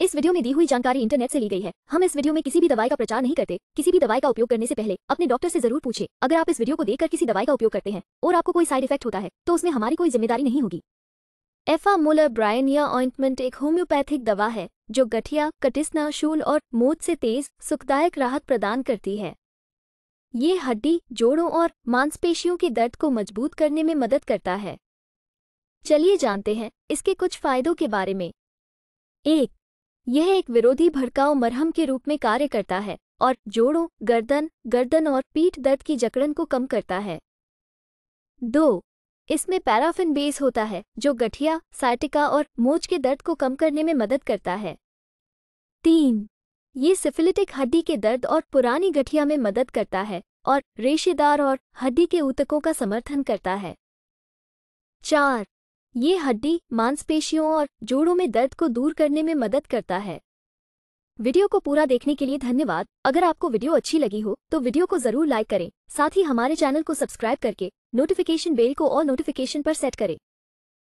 इस वीडियो में दी हुई जानकारी इंटरनेट से ली गई है हम इस वीडियो में किसी भी दवाई का प्रचार नहीं करते किसी भी दवाई का उपयोग करने से पहले अपने डॉक्टर से जरूर पूछे अगर आप इस वीडियो को देखकर किसी दवाई का उपयोग करते हैं और आपको कोई साइड इफेक्ट होता है तो उसमें हमारी कोई जिम्मेदारी नहीं होगी एफा मोलर ब्रायनिया ऑइंटमेंट एक होम्योपैथिक दवा है जो गठिया कटिस्ना शूल और मोद से तेज सुखदायक राहत प्रदान करती है ये हड्डी जोड़ों और मांसपेशियों के दर्द को मजबूत करने में मदद करता है चलिए जानते हैं इसके कुछ फायदों के बारे में एक यह एक विरोधी भड़काऊ मरहम के रूप में कार्य करता है और जोड़ों गर्दन गर्दन और पीठ दर्द की जकड़न को कम करता है दो इसमें पैराफिन बेस होता है जो गठिया साइटिका और मोच के दर्द को कम करने में मदद करता है तीन ये सिफिलिटिक हड्डी के दर्द और पुरानी गठिया में मदद करता है और रेशेदार और हड्डी के ऊतकों का समर्थन करता है चार ये हड्डी मांसपेशियों और जोड़ों में दर्द को दूर करने में मदद करता है वीडियो को पूरा देखने के लिए धन्यवाद अगर आपको वीडियो अच्छी लगी हो तो वीडियो को जरूर लाइक करें साथ ही हमारे चैनल को सब्सक्राइब करके नोटिफिकेशन बेल को और नोटिफिकेशन पर सेट करें